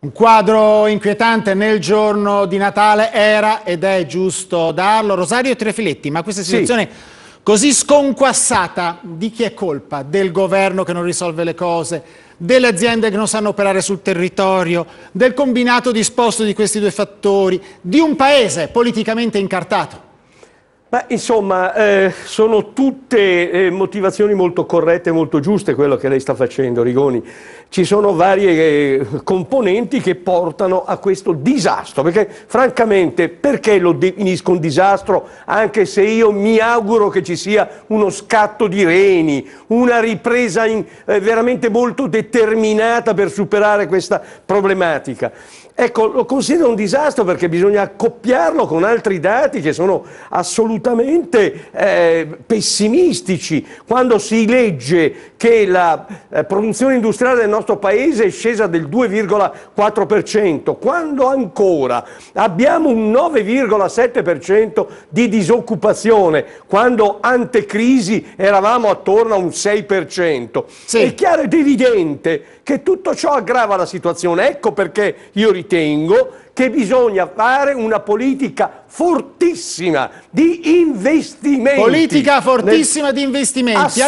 Un quadro inquietante nel giorno di Natale era ed è giusto darlo. Rosario Trefiletti, ma questa situazione sì. così sconquassata di chi è colpa? Del governo che non risolve le cose, delle aziende che non sanno operare sul territorio, del combinato disposto di questi due fattori, di un paese politicamente incartato? Ma insomma, eh, sono tutte eh, motivazioni molto corrette e molto giuste quello che lei sta facendo, Rigoni. Ci sono varie eh, componenti che portano a questo disastro, perché francamente perché lo definisco un disastro anche se io mi auguro che ci sia uno scatto di reni, una ripresa in, eh, veramente molto determinata per superare questa problematica? Ecco, lo considero un disastro perché bisogna accoppiarlo con altri dati che sono assolutamente assolutamente eh, pessimistici quando si legge che la eh, produzione industriale del nostro paese è scesa del 2,4%, quando ancora abbiamo un 9,7% di disoccupazione, quando antecrisi eravamo attorno a un 6%. Sì. È chiaro ed evidente che tutto ciò aggrava la situazione, ecco perché io ritengo che bisogna fare una politica fortissima di investimenti. Politica fortissima nel... di investimenti.